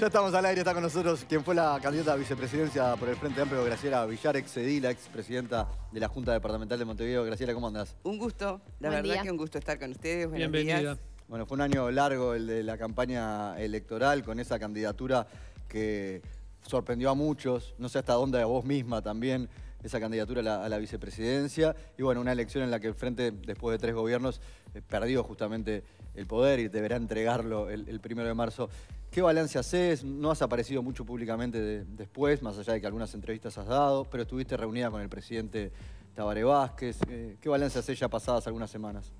ya estamos al aire, está con nosotros quien fue la candidata a vicepresidencia por el Frente Amplio, Graciela Villar, la expresidenta de la Junta Departamental de Montevideo. Graciela, ¿cómo andás? Un gusto, la verdad que un gusto estar con ustedes. Bienvenida. Bueno, fue un año largo el de la campaña electoral con esa candidatura que sorprendió a muchos, no sé hasta dónde a vos misma también, esa candidatura a la, vicepresidencia. Y bueno, una elección en la que el Frente, después de tres gobiernos, eh, perdió justamente el poder y deberá entregarlo el, 1 primero de marzo. ¿Qué balance haces? No has aparecido mucho públicamente después, más allá de que algunas entrevistas has dado, pero estuviste reunida con el presidente Tabaré Vázquez. Eh, ¿Qué balance haces ya pasadas algunas semanas?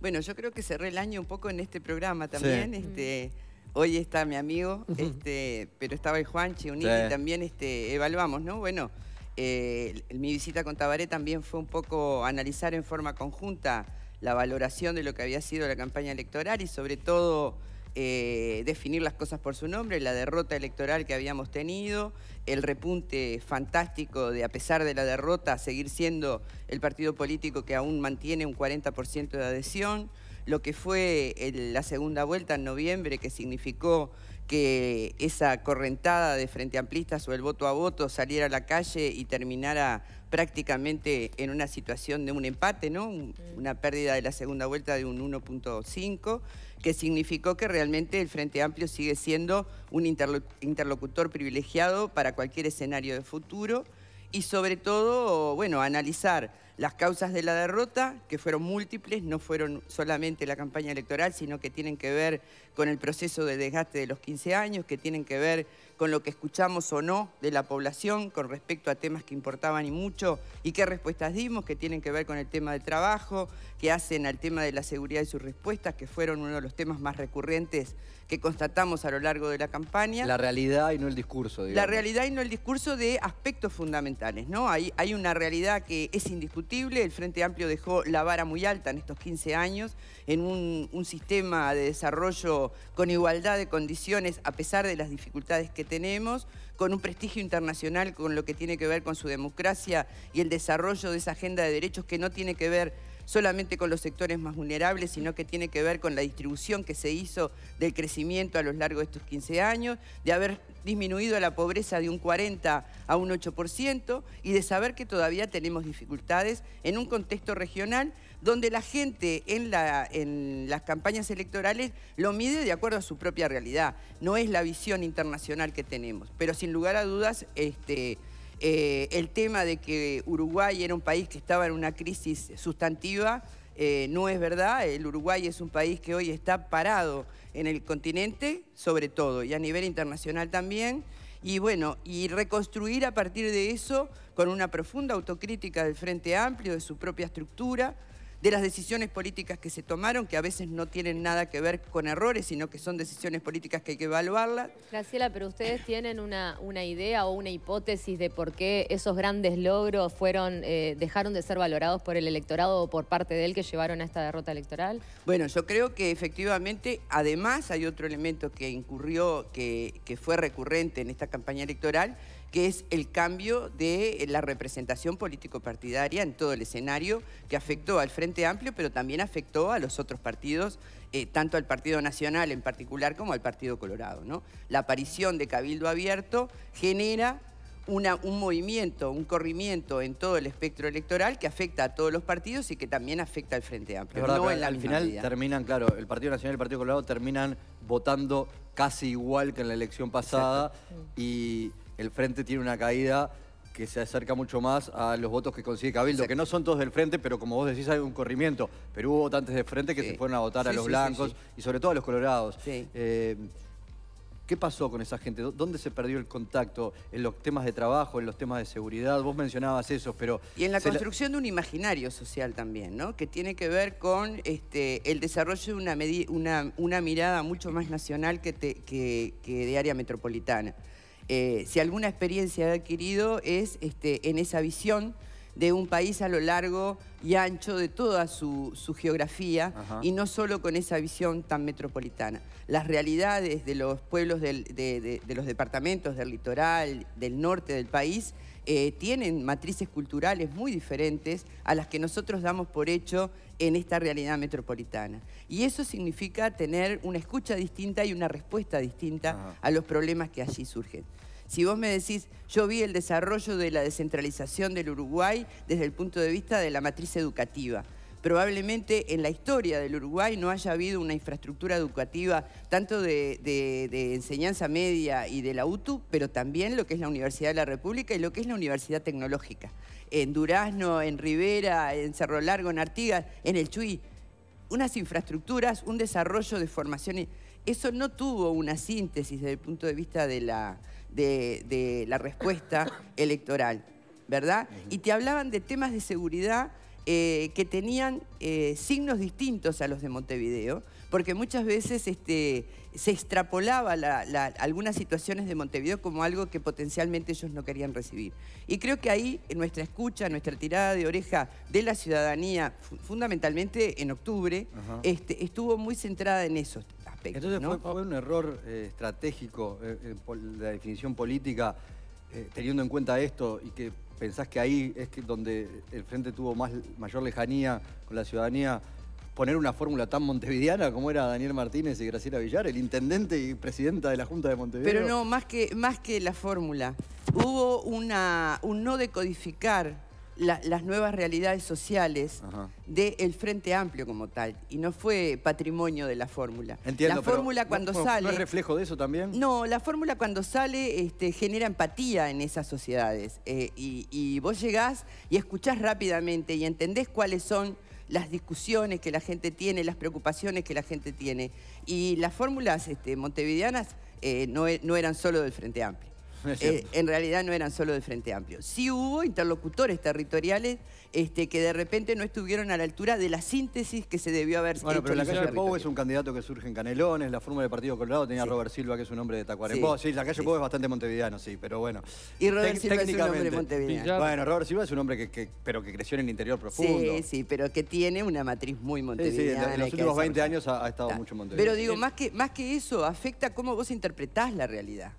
Bueno, yo creo que cerré el año un poco en este programa también. Este, hoy está mi amigo, este, pero estaba el Juanchi unido y también este, evaluamos, ¿no? Bueno, eh, mi visita con Tabaré también fue un poco analizar en forma conjunta la valoración de lo que había sido la campaña electoral y sobre todo eh, definir las cosas por su nombre, la derrota electoral que habíamos tenido, el repunte fantástico de, a pesar de la derrota, seguir siendo el partido político que aún mantiene un 40% de adhesión, lo que fue la segunda vuelta en noviembre, que significó que esa correntada de frente amplistas o el voto a voto saliera a la calle y terminara prácticamente en una situación de un empate, ¿no? Mm. Una pérdida de la segunda vuelta de un 1.5, que significó que realmente el Frente Amplio sigue siendo un interlocutor privilegiado para cualquier escenario de futuro y sobre todo, bueno, analizar las causas de la derrota, que fueron múltiples, no fueron solamente la campaña electoral, sino que tienen que ver con el proceso de desgaste de los 15 años, que tienen que ver con lo que escuchamos o no de la población con respecto a temas que importaban y mucho, y qué respuestas dimos que tienen que ver con el tema del trabajo, que hacen al tema de la seguridad y sus respuestas, que fueron uno de los temas más recurrentes que constatamos a lo largo de la campaña. La realidad y no el discurso, La realidad y no el discurso de aspectos fundamentales, ¿no? Hay, hay una realidad que es indiscutible, el Frente Amplio dejó la vara muy alta en estos 15 años, en un, un sistema de desarrollo con igualdad de condiciones, a pesar de las dificultades que tenemos, con un prestigio internacional con lo que tiene que ver con su democracia y el desarrollo de esa agenda de derechos que no tiene que ver solamente con los sectores más vulnerables, sino que tiene que ver con la distribución que se hizo del crecimiento a lo largo de estos 15 años, de haber disminuido la pobreza de un 40 a un 8% y de saber que todavía tenemos dificultades en un contexto regional donde la gente en, la, en las campañas electorales lo mide de acuerdo a su propia realidad. No es la visión internacional que tenemos. Pero sin lugar a dudas, este, eh, el tema de que Uruguay era un país que estaba en una crisis sustantiva eh, no es verdad. El Uruguay es un país que hoy está parado en el continente, sobre todo, y a nivel internacional también. Y bueno, y reconstruir a partir de eso con una profunda autocrítica del Frente Amplio, de su propia estructura, de las decisiones políticas que se tomaron, que a veces no tienen nada que ver con errores, sino que son decisiones políticas que hay que evaluarlas. Graciela, pero ustedes tienen una, idea o una hipótesis de por qué esos grandes logros fueron, eh, dejaron de ser valorados por el electorado o por parte de él que llevaron a esta derrota electoral? Bueno, yo creo que efectivamente, además hay otro elemento que incurrió, que, que fue recurrente en esta campaña electoral, que es el cambio de eh, la representación político-partidaria en todo el escenario que afectó al Frente Amplio, pero también afectó a los otros partidos, eh, tanto al Partido Nacional en particular como al Partido Colorado. La aparición de Cabildo Abierto genera un movimiento, un corrimiento en todo el espectro electoral que afecta a todos los partidos y que también afecta al Frente Amplio. no al final terminan, claro, el Partido Nacional y el Partido Colorado terminan votando casi igual que en la elección pasada y el Frente tiene una caída que se acerca mucho más a los votos que consigue Cabildo, que no son todos del frente, pero como vos decís, hay un corrimiento. Pero hubo votantes del frente que se fueron a votar a los blancos y sobre todo a los colorados. Eh, ¿Qué pasó con esa gente? ¿Dónde se perdió el contacto? ¿En los temas de trabajo, en los temas de seguridad? Vos mencionabas eso, pero... Y en la construcción de un imaginario social también, ¿no? Que tiene que ver con este, el desarrollo de una, una, mirada mucho más nacional que de área metropolitana. Eh, si alguna experiencia ha adquirido es este, en esa visión de un país a lo largo y ancho de toda su, geografía y no solo con esa visión tan metropolitana. Las realidades de los pueblos de los departamentos del litoral, del norte del país, eh, tienen matrices culturales muy diferentes a las que nosotros damos por hecho en esta realidad metropolitana. Y eso significa tener una escucha distinta y una respuesta distinta a los problemas que allí surgen. Si vos me decís, yo vi el desarrollo de la descentralización del Uruguay desde el punto de vista de la matriz educativa, probablemente en la historia del Uruguay no haya habido una infraestructura educativa tanto de, enseñanza media y de la UTU, pero también lo que es la Universidad de la República y lo que es la Universidad Tecnológica. En Durazno, en Rivera, en Cerro Largo, en Artigas, en el Chuy. Unas infraestructuras, un desarrollo de formación. Eso no tuvo una síntesis desde el punto de vista de la respuesta electoral, ¿verdad? Y te hablaban de temas de seguridad eh, que tenían eh, signos distintos a los de Montevideo, porque muchas veces este, se extrapolaba algunas situaciones de Montevideo como algo que potencialmente ellos no querían recibir. Y creo que ahí nuestra escucha, nuestra tirada de oreja de la ciudadanía, fundamentalmente en octubre, este, estuvo muy centrada en esos aspectos. Entonces fue, un error eh, estratégico en la definición política, teniendo en cuenta esto y que ¿Pensás que ahí es donde el Frente tuvo más, mayor lejanía con la ciudadanía? Poner una fórmula tan montevideana como era Daniel Martínez y Graciela Villar, el intendente y presidenta de la Junta de Montevideo. Pero no, más que, más que la fórmula. Hubo una, un no decodificar las nuevas realidades sociales del Frente Amplio como tal. Y no fue patrimonio de la fórmula. la fórmula cuando sale... ¿No es reflejo de eso también? No, la fórmula cuando sale este, genera empatía en esas sociedades. Eh, y, vos llegás y escuchás rápidamente y entendés cuáles son las discusiones que la gente tiene, las preocupaciones que la gente tiene. Y las fórmulas este, montevideanas eh, no, e, no eran solo del Frente Amplio. Eh, en realidad no eran solo de Frente Amplio. Sí hubo interlocutores territoriales este, que de repente no estuvieron a la altura de la síntesis que se debió haber hecho. Bueno, pero la calle Pou es un candidato que surge en Canelones, la fórmula del Partido Colorado tenía Robert Silva, que es un hombre de Tacuarembó. Sí, la calle Pou es bastante montevideano, sí, pero bueno. Y Robert Silva es un hombre montevideano. Bueno, Robert Silva es un hombre que, creció en el interior profundo. Sí, sí, pero que tiene una matriz muy montevideana. Sí, en los últimos 20 años ha, estado mucho en Pero digo, más que, más que eso, afecta cómo vos interpretás la realidad.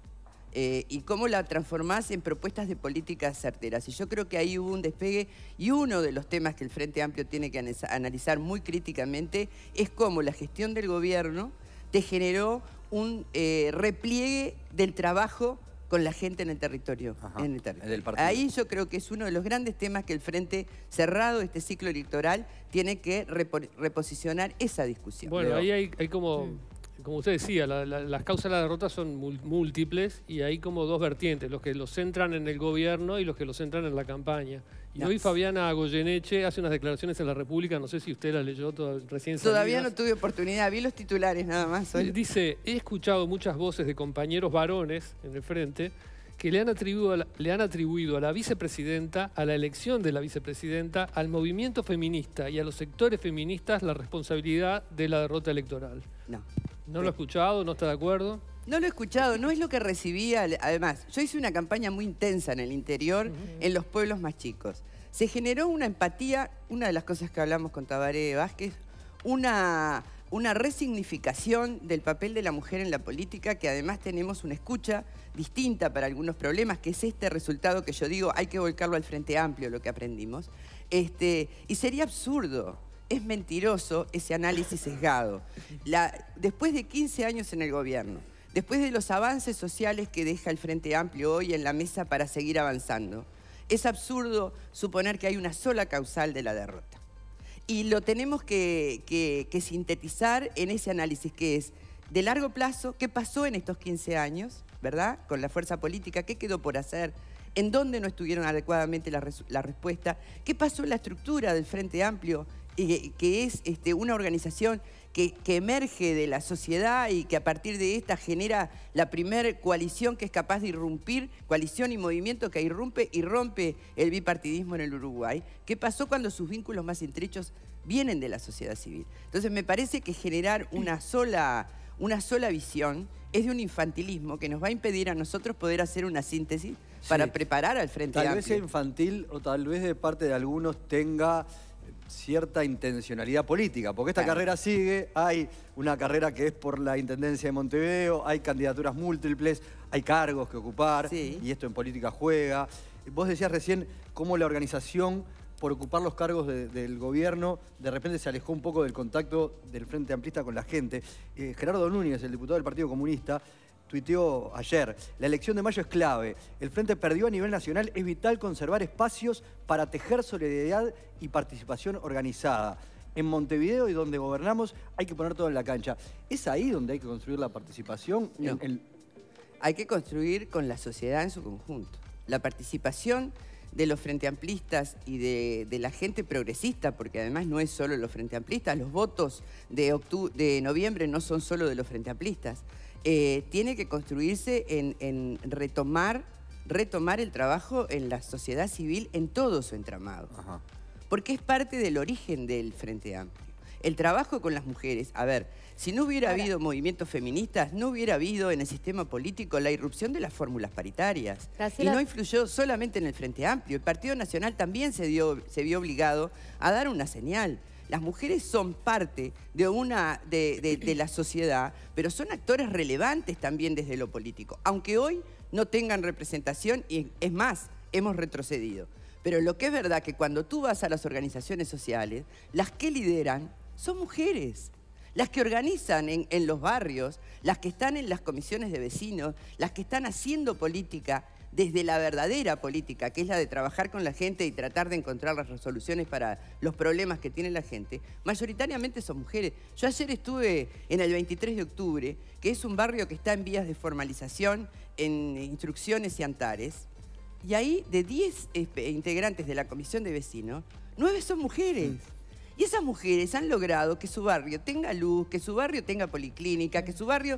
Eh, y cómo la transformás en propuestas de políticas certeras. Y yo creo que ahí hubo un despegue y uno de los temas que el Frente Amplio tiene que analizar muy críticamente es cómo la gestión del gobierno te generó un eh, repliegue del trabajo con la gente en el territorio. Ahí yo creo que es uno de los grandes temas que el Frente Cerrado, este ciclo electoral, tiene que reposicionar esa discusión. Bueno, ahí hay, como como usted decía, las causas de la derrota son múltiples y hay como dos vertientes, los que los centran en el gobierno y los que los centran en la campaña. Y hoy Fabiana Goyeneche hace unas declaraciones en la República, no sé si usted las leyó recién. Todavía no tuve oportunidad, vi los titulares nada más. Dice, he escuchado muchas voces de compañeros varones en el frente que le han, atribuido le han atribuido a la vicepresidenta, a la elección de la vicepresidenta, al movimiento feminista y a los sectores feministas la responsabilidad de la derrota electoral. No. No lo he escuchado, no está de acuerdo. No lo he escuchado, no es lo que recibía. Además, yo hice una campaña muy intensa en el interior, en los pueblos más chicos. Se generó una empatía, una de las cosas que hablamos con Tabaré Vázquez, una, una resignificación del papel de la mujer en la política, que además tenemos una escucha distinta para algunos problemas, que es este resultado que yo digo, hay que volcarlo al Frente Amplio, lo que aprendimos. Este, y sería absurdo es mentiroso ese análisis sesgado. después de 15 años en el gobierno, después de los avances sociales que deja el Frente Amplio hoy en la mesa para seguir avanzando, es absurdo suponer que hay una sola causal de la derrota. Y lo tenemos que, sintetizar en ese análisis que es de largo plazo, qué pasó en estos 15 años, ¿verdad? Con la fuerza política, qué quedó por hacer, en dónde no estuvieron adecuadamente la, la respuesta, qué pasó en la estructura del Frente Amplio y que es este, una organización que, emerge de la sociedad y que a partir de esta genera la primer coalición que es capaz de irrumpir, coalición y movimiento que irrumpe y rompe el bipartidismo en el Uruguay. ¿Qué pasó cuando sus vínculos más estrechos vienen de la sociedad civil? Entonces me parece que generar una sola, una sola visión es de un infantilismo que nos va a impedir a nosotros poder hacer una síntesis para preparar al Frente Tal vez vez infantil o tal vez de parte de algunos tenga cierta intencionalidad política, porque esta carrera sigue, hay una carrera que es por la Intendencia de Montevideo, hay candidaturas múltiples, hay cargos que ocupar, y esto en política juega. Vos decías recién cómo la organización, por ocupar los cargos del gobierno, de repente se alejó un poco del contacto del Frente Amplista con la gente. Eh, Gerardo Núñez, el diputado del Partido Comunista, tuiteó ayer, la elección de mayo es clave. El Frente perdió a nivel nacional, es vital conservar espacios para tejer solidaridad y participación organizada. En Montevideo y donde gobernamos hay que poner todo en la cancha. ¿Es ahí donde hay que construir la participación? Hay que construir con la sociedad en su conjunto. La participación de los frente amplistas y de, la gente progresista, porque además no es solo los frente amplistas, los votos de, de noviembre no son solo de los frente amplistas. Eh, tiene que construirse en, retomar, retomar el trabajo en la sociedad civil en todo su entramado. Porque es parte del origen del Frente Amplio. El trabajo con las mujeres, a ver, si no hubiera habido movimientos feministas, no hubiera habido en el sistema político la irrupción de las fórmulas paritarias. Y no influyó solamente en el Frente Amplio. El Partido Nacional también se vio obligado a dar una señal las mujeres son parte de una de, la sociedad, pero son actores relevantes también desde lo político, aunque hoy no tengan representación y es más, hemos retrocedido. Pero lo que es verdad que cuando tú vas a las organizaciones sociales, las que lideran son mujeres. Las que organizan en los barrios, las que están en las comisiones de vecinos, las que están haciendo política, desde la verdadera política, que es la de trabajar con la gente y tratar de encontrar las resoluciones para los problemas que tiene la gente, mayoritariamente son mujeres. Yo ayer estuve en el 23 de octubre, que es un barrio que está en vías de formalización, en instrucciones y antares, y ahí de 10 este, integrantes de la comisión de vecinos, 9 son mujeres. Y esas mujeres han logrado que su barrio tenga luz, que su barrio tenga policlínica, que su barrio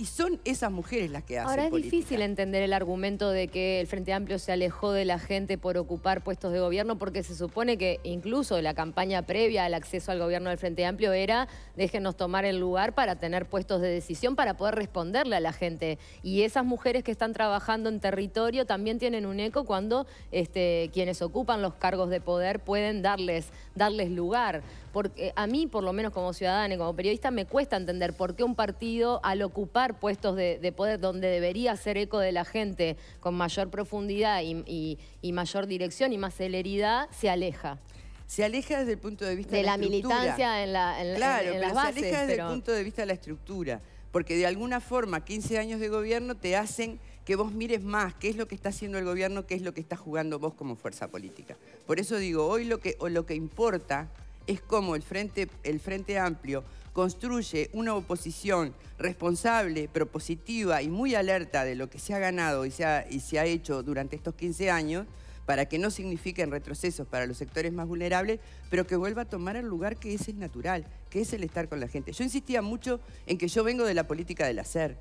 y son esas mujeres las que hacen Ahora es difícil entender el argumento de que el Frente Amplio se alejó de la gente por ocupar puestos de gobierno, porque se supone que incluso la campaña previa al acceso al gobierno del Frente Amplio era déjenos tomar el lugar para tener puestos de decisión, para poder responderle a la gente. Y esas mujeres que están trabajando en territorio también tienen un eco cuando este, quienes ocupan los cargos de poder pueden darles, darles lugar. Porque a mí, por lo menos como ciudadana y como periodista, me cuesta entender por qué un partido al ocupar puestos de, poder donde debería ser eco de la gente con mayor profundidad y, mayor dirección y más celeridad, se aleja se aleja desde el punto de vista de, la, militancia en, la, en, en, las bases. se aleja desde el punto de vista de la estructura, porque de alguna forma 15 años de gobierno te hacen que vos mires más qué es lo que está haciendo el gobierno, qué es lo que está jugando vos como fuerza política. Por eso digo, hoy lo que, lo que importa es cómo el frente, el frente Amplio construye una oposición responsable, propositiva y muy alerta de lo que se ha ganado y se ha, y se ha hecho durante estos 15 años, para que no signifiquen retrocesos para los sectores más vulnerables, pero que vuelva a tomar el lugar que es el natural, que es el estar con la gente. Yo insistía mucho en que yo vengo de la política del hacer.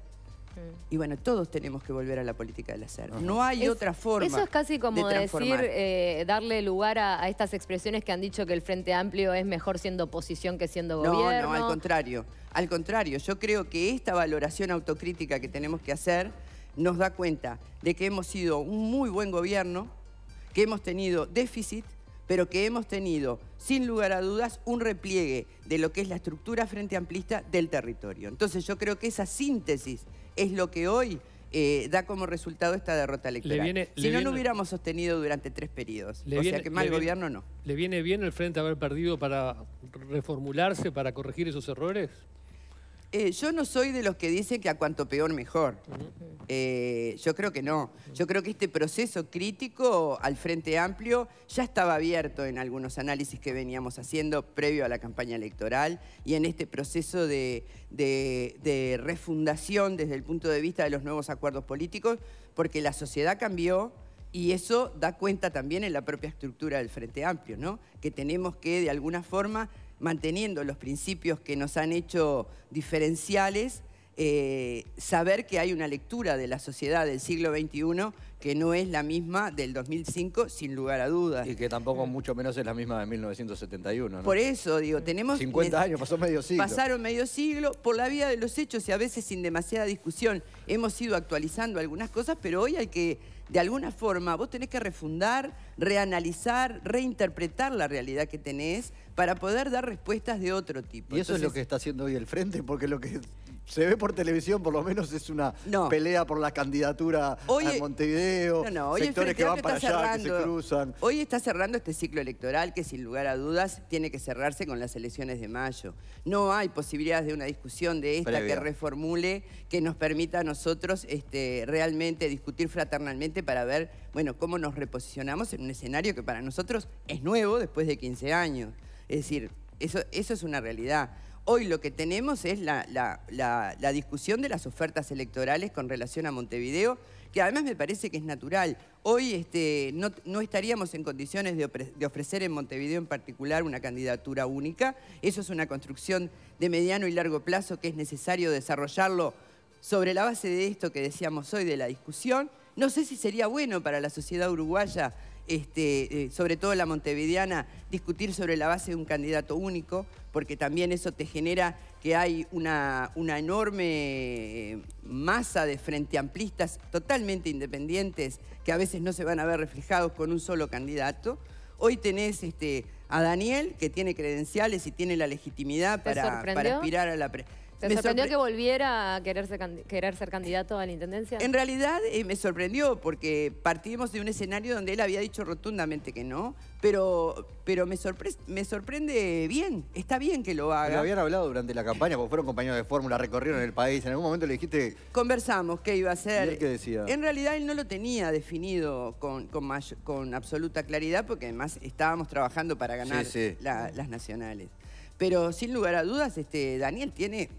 Y bueno, todos tenemos que volver a la política del hacer. No hay otra forma. Eso es casi como decir, eh, darle lugar a, estas expresiones que han dicho que el Frente Amplio es mejor siendo oposición que siendo gobierno. No, no, al contrario. Al contrario, yo creo que esta valoración autocrítica que tenemos que hacer nos da cuenta de que hemos sido un muy buen gobierno, que hemos tenido déficit, pero que hemos tenido, sin lugar a dudas, un repliegue de lo que es la estructura frente amplista del territorio. Entonces yo creo que esa síntesis es lo que hoy eh, da como resultado esta derrota electoral. si no, lo hubiéramos sostenido durante tres periodos. o sea que mal gobierno no. ¿Le viene bien el frente haber perdido para reformularse, para corregir esos errores? Eh, yo no soy de los que dicen que a cuanto peor mejor. Eh, yo creo que no. Yo creo que este proceso crítico al Frente Amplio ya estaba abierto en algunos análisis que veníamos haciendo previo a la campaña electoral y en este proceso de, de refundación desde el punto de vista de los nuevos acuerdos políticos, porque la sociedad cambió, y eso da cuenta también en la propia estructura del Frente Amplio, ¿no? Que tenemos que, de alguna forma, manteniendo los principios que nos han hecho diferenciales, eh, saber que hay una lectura de la sociedad del siglo XXI que no es la misma del 2005, sin lugar a dudas. Y que tampoco mucho menos es la misma de 1971. Por eso, digo, tenemos... 50 años, pasó medio siglo. Pasaron medio siglo, por la vía de los hechos y a veces sin demasiada discusión. Hemos ido actualizando algunas cosas, pero hoy hay que de alguna forma vos tenés que refundar, reanalizar, reinterpretar la realidad que tenés para poder dar respuestas de otro tipo. Y eso es lo que está haciendo hoy el Frente, porque lo que se ve por televisión, por lo menos es una pelea por la candidatura hoy, a Montevideo, hoy sectores que para allá, se cruzan. Hoy está cerrando este ciclo electoral que sin lugar a dudas tiene que cerrarse con las elecciones de mayo. No hay posibilidades de una discusión de esta que reformule, que nos permita a nosotros este, realmente discutir fraternalmente para ver, bueno, cómo nos reposicionamos en un escenario que para nosotros es nuevo después de 15 años. Es decir, eso, eso es una realidad. Hoy lo que tenemos es la, discusión de las ofertas electorales con relación a Montevideo, que además me parece que es natural. Hoy este, no, estaríamos en condiciones de, de ofrecer en Montevideo en particular una candidatura única. Eso es una construcción de mediano y largo plazo que es necesario desarrollarlo sobre la base de esto que decíamos hoy de la discusión. No sé si sería bueno para la sociedad uruguaya este, eh, sobre todo la montevideana, discutir sobre la base de un candidato único, porque también eso te genera que hay una, enorme eh, masa de frente amplistas totalmente independientes que a veces no se van a ver reflejados con un solo candidato. Hoy tenés este, a Daniel, que tiene credenciales y tiene la legitimidad para, aspirar a la... presidencia. ¿Te me sorprendió que volviera a querer ser, querer ser, candidato a la intendencia? En realidad eh, me sorprendió porque partimos de un escenario donde él había dicho rotundamente que no, pero, pero me, me sorprende bien. Está bien que lo haga. lo habían hablado durante la campaña, porque fueron compañeros de fórmula, recorrieron el país. En algún momento le dijiste. Conversamos qué iba a hacer. ¿Y qué decía? En realidad él no lo tenía definido con, con, absoluta claridad, porque además estábamos trabajando para ganar las nacionales. Pero sin lugar a dudas, este, Daniel tiene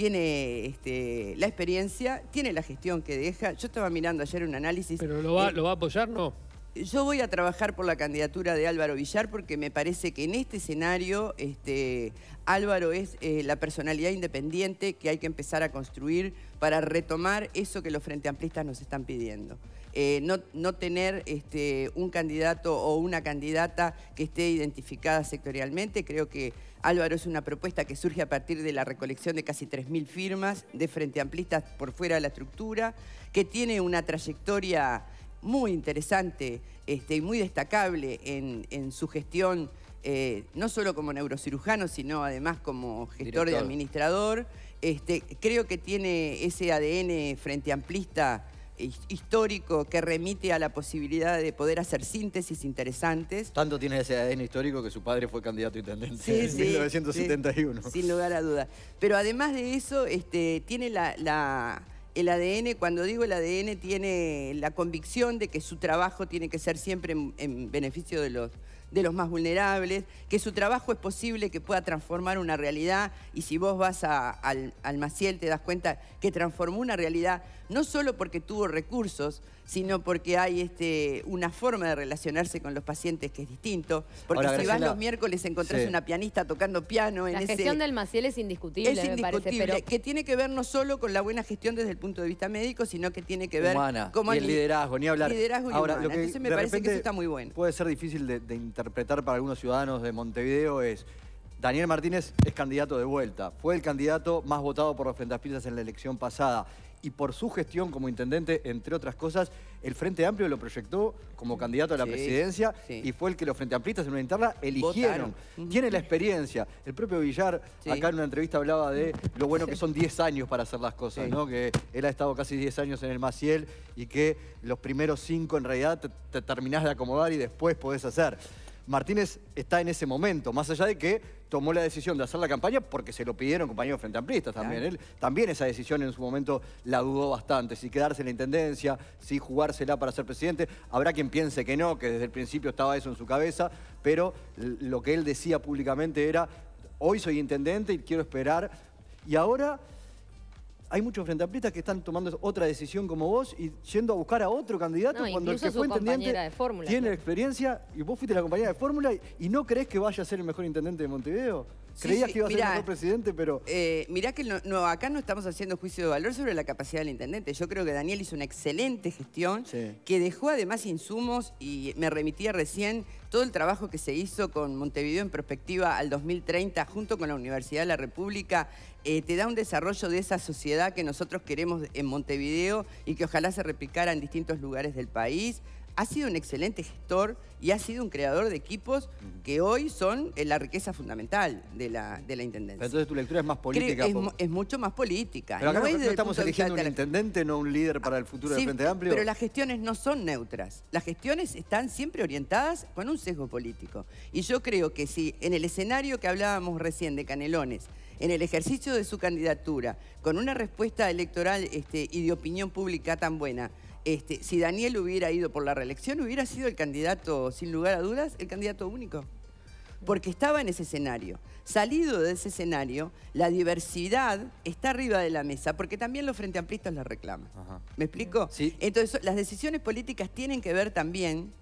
tiene este, la experiencia, tiene la gestión que deja. Yo estaba mirando ayer un análisis. ¿Pero eh, lo va, a apoyar, no? Yo voy a trabajar por la candidatura de Álvaro Villar porque me parece que en este escenario este, Álvaro es eh, la personalidad independiente que hay que empezar a construir para retomar eso que los frente amplistas nos están pidiendo. Eh, no, no, tener este, un candidato o una candidata que esté identificada sectorialmente, creo que Álvaro es una propuesta que surge a partir de la recolección de casi 3.000 firmas de Frente Amplistas por fuera de la estructura, que tiene una trayectoria muy interesante este, y muy destacable en, su gestión, eh, no solo como neurocirujano, sino además como gestor y de administrador. Este, creo que tiene ese ADN frente amplista histórico que remite a la posibilidad de poder hacer síntesis interesantes. Tanto tiene ese ADN histórico que su padre fue candidato a intendente en 1971. sin lugar a dudas. Pero además de eso, este, tiene la, el ADN, cuando digo el ADN, tiene la convicción de que su trabajo tiene que ser siempre en, beneficio de los, de los más vulnerables, que su trabajo es posible que pueda transformar una realidad y si vos vas al, al Maciel te das cuenta que transformó una realidad no solo porque tuvo recursos, sino porque hay este, una forma de relacionarse con los pacientes que es distinto. Porque si vas los miércoles encontrás una pianista tocando piano. En la gestión del Maciel es indiscutible, es indiscutible, parece, que tiene que ver no solo con la buena gestión desde el punto de vista médico, sino que tiene que ver... con el liderazgo, ni hablar. Liderazgo Ahora, lo que Entonces me parece que eso está muy bueno. Puede ser difícil de, interpretar para algunos ciudadanos de Montevideo es... Daniel Martínez es candidato de vuelta. Fue el candidato más votado por los Frente en la elección pasada y por su gestión como intendente, entre otras cosas, el Frente Amplio lo proyectó como candidato a la presidencia y fue el que los Frente Amplistas en una interna eligieron. Tiene la experiencia. El propio Villar, acá en una entrevista hablaba de lo bueno que son 10 años para hacer las cosas, ¿no? Que él ha estado casi 10 años en el Maciel y que los primeros 5 en realidad te terminás de acomodar y después podés hacer. Martínez está en ese momento, más allá de que tomó la decisión de hacer la campaña porque se lo pidieron compañeros frente amplistas también. Él también esa decisión en su momento la dudó bastante, si quedarse en la intendencia, si jugársela para ser presidente. Habrá quien piense que no, que desde el principio estaba eso en su cabeza, pero lo que él decía públicamente era, hoy soy intendente y quiero esperar. Y ahora hay muchos frente que están tomando otra decisión como vos y yendo a buscar a otro candidato cuando el que fue intendente tiene experiencia y vos fuiste la compañía de fórmula y, no crees que vaya a ser el mejor intendente de Montevideo. Creías que iba a ser el mejor presidente, pero... Eh, mirá que acá no estamos haciendo juicio de valor sobre la capacidad del intendente. Yo creo que Daniel hizo una excelente gestión que dejó además insumos y me remitía recién todo el trabajo que se hizo con Montevideo en perspectiva al 2030 junto con la Universidad de la República eh, te da un desarrollo de esa sociedad que nosotros queremos en Montevideo y que ojalá se replicara en distintos lugares del país. Ha sido un excelente gestor y ha sido un creador de equipos que hoy son eh, la riqueza fundamental de la, de la Intendencia. entonces tu lectura es más política. Es, mucho más política. Pero no, estamos eligiendo un intendente, no un líder para el futuro del ah, Frente Amplio. Pero las gestiones no son neutras. Las gestiones están siempre orientadas con un sesgo político. Y yo creo que si en el escenario que hablábamos recién de Canelones, en el ejercicio de su candidatura, con una respuesta electoral este, y de opinión pública tan buena, este, si Daniel hubiera ido por la reelección, hubiera sido el candidato, sin lugar a dudas, el candidato único. Porque estaba en ese escenario. Salido de ese escenario, la diversidad está arriba de la mesa, porque también los frente amplistas la reclaman. ¿Me explico? Entonces, las decisiones políticas tienen que ver también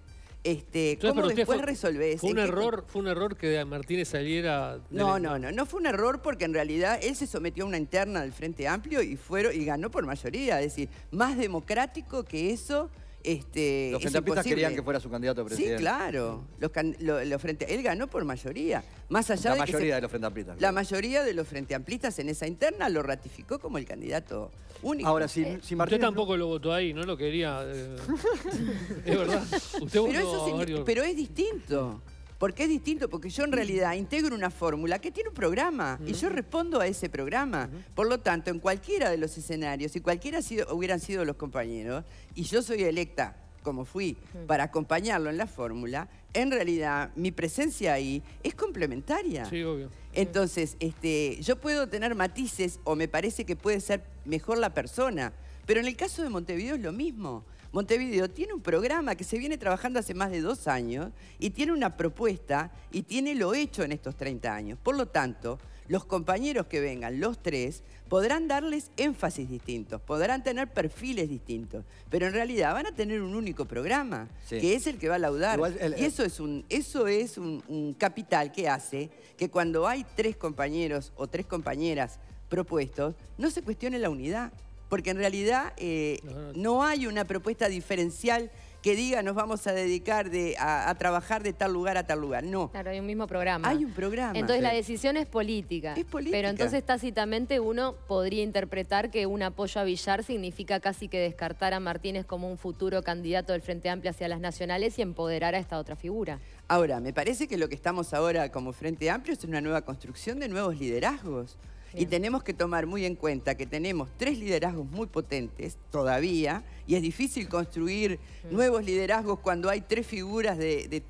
este, ¿Cómo después resolvés? Fue un, error, fue un error que Martínez saliera... No, no, no, no fue un error porque en realidad él se sometió a una interna del Frente Amplio y, fueron, y ganó por mayoría, es decir, más democrático que eso... Este, los frenteamplistas querían que fuera su candidato a presidente. Sí, claro. Los, frente, él ganó por mayoría. Más allá la mayoría de los frente amplistas. La mayoría de los frenteamplistas en esa interna lo ratificó como el candidato único. Ahora, si, eh, si Usted tampoco lo votó ahí, no lo quería. Eh. es verdad. pero, eso pero es distinto. Porque es distinto, porque yo en realidad integro una fórmula que tiene un programa y yo respondo a ese programa. Por lo tanto, en cualquiera de los escenarios, si cualquiera hubieran sido los compañeros, y yo soy electa como fui, para acompañarlo en la fórmula, en realidad mi presencia ahí es complementaria. Sí, obvio. Entonces, este, yo puedo tener matices o me parece que puede ser mejor la persona, pero en el caso de Montevideo es lo mismo. Montevideo tiene un programa que se viene trabajando hace más de dos años y tiene una propuesta y tiene lo hecho en estos 30 años. Por lo tanto, los compañeros que vengan, los tres, podrán darles énfasis distintos, podrán tener perfiles distintos, pero en realidad van a tener un único programa, que es el que va a laudar. y eso es, un, eso es un capital que hace que cuando hay tres compañeros o tres compañeras propuestos, no se cuestione la unidad, porque en realidad eh, no, hay una propuesta diferencial que diga nos vamos a dedicar a, trabajar de tal lugar a tal lugar. No. Claro, hay un mismo programa. Hay un programa. Entonces la decisión es política. Es política. Pero entonces tácitamente uno podría interpretar que un apoyo a Villar significa casi que descartar a Martínez como un futuro candidato del Frente Amplio hacia las nacionales y empoderar a esta otra figura. Ahora, me parece que lo que estamos ahora como Frente Amplio es una nueva construcción de nuevos liderazgos. Y tenemos que tomar muy en cuenta que tenemos tres liderazgos muy potentes todavía y es difícil construir nuevos liderazgos cuando hay tres figuras de,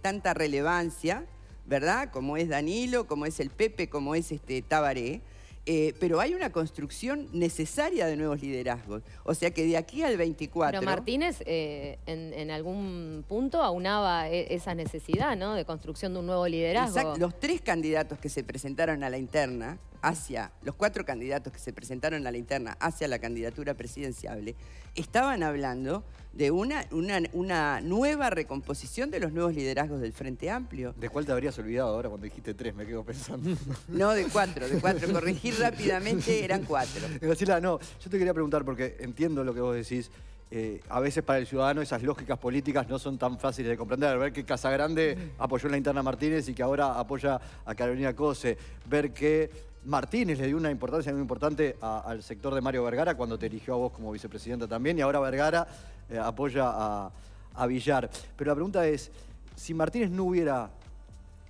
tanta relevancia, ¿verdad? Como es Danilo, como es el Pepe, como es este Tabaré. Eh, pero hay una construcción necesaria de nuevos liderazgos. O sea que de aquí al 24... Pero Martínez eh, en, algún punto aunaba e, esa necesidad, De construcción de un nuevo liderazgo. Exacto. Los tres candidatos que se presentaron a la interna hacia los cuatro candidatos que se presentaron a la interna hacia la candidatura presidenciable, estaban hablando de una, una, una nueva recomposición de los nuevos liderazgos del Frente Amplio. ¿De cuál te habrías olvidado ahora cuando dijiste tres? Me quedo pensando. No, de cuatro, de cuatro. Corregir rápidamente, eran cuatro. Graciela, ah, no, yo te quería preguntar porque entiendo lo que vos decís. Eh, a veces para el ciudadano esas lógicas políticas no son tan fáciles de comprender. Ver que Casagrande apoyó en la interna Martínez y que ahora apoya a Carolina Cose. Ver que Martínez le dio una importancia muy importante al sector de Mario Vergara cuando te eligió a vos como vicepresidenta también y ahora Vergara eh, apoya a, Villar. Pero la pregunta es, si Martínez no hubiera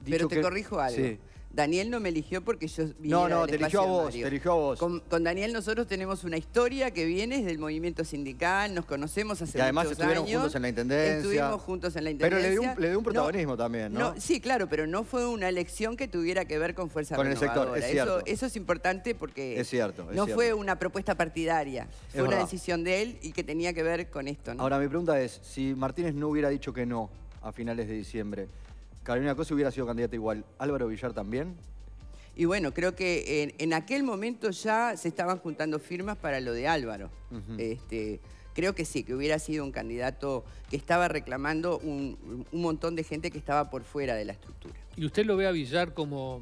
dicho Pero te que, corrijo algo. Daniel no me eligió porque yo No, no, te eligió a vos, te eligió a vos. Con, Daniel nosotros tenemos una historia que viene desde movimiento sindical, nos conocemos hace y además estuvieron juntos en la Intendencia. Estuvimos juntos en la Intendencia. Pero le dio un, protagonismo también, ¿no? Sí, claro, pero no fue una elección que tuviera que ver con Fuerza Con el sector, es Eso, es importante porque es cierto, no fue una propuesta partidaria, fue una decisión de él y que tenía que ver con esto. Ahora, mi pregunta es, si Martínez no hubiera dicho que no a finales de diciembre... Carolina Cosi hubiera sido candidata igual. ¿Álvaro Villar también? Y bueno, creo que en, aquel momento ya se estaban juntando firmas para lo de Álvaro. este, creo que sí, que hubiera sido un candidato que estaba reclamando un, montón de gente que estaba por fuera de la estructura. ¿Y usted lo ve a Villar como,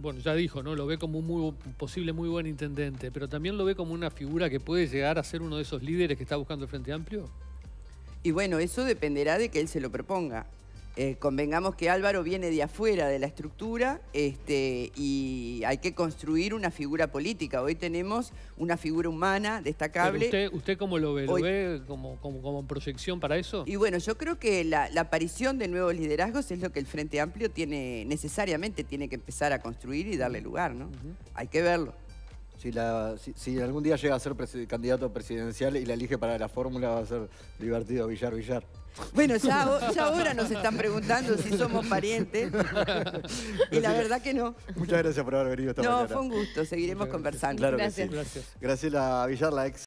bueno, ya dijo, ¿no? Lo ve como muy, un posible muy buen intendente, pero también lo ve como una figura que puede llegar a ser uno de esos líderes que está buscando el Frente Amplio? Y bueno, eso dependerá de que él se lo proponga. Eh, convengamos que Álvaro viene de afuera de la estructura este, y hay que construir una figura política. Hoy tenemos una figura humana destacable. usted, ¿Usted cómo lo ve? ¿Lo ve como, proyección para eso? Y bueno, yo creo que la, aparición de nuevos liderazgos es lo que el Frente Amplio tiene necesariamente tiene que empezar a construir y darle lugar, ¿no? Hay que verlo. Si, si, si, algún día llega a ser candidato presidencial y la elige para la fórmula, va a ser divertido Villar Villar. Bueno, ya, ahora nos están preguntando si somos parientes. Y la verdad que no. Muchas gracias por haber venido esta no, mañana. No, fue un gusto. Seguiremos conversando. Claro gracias. gracias. a Villar, la ex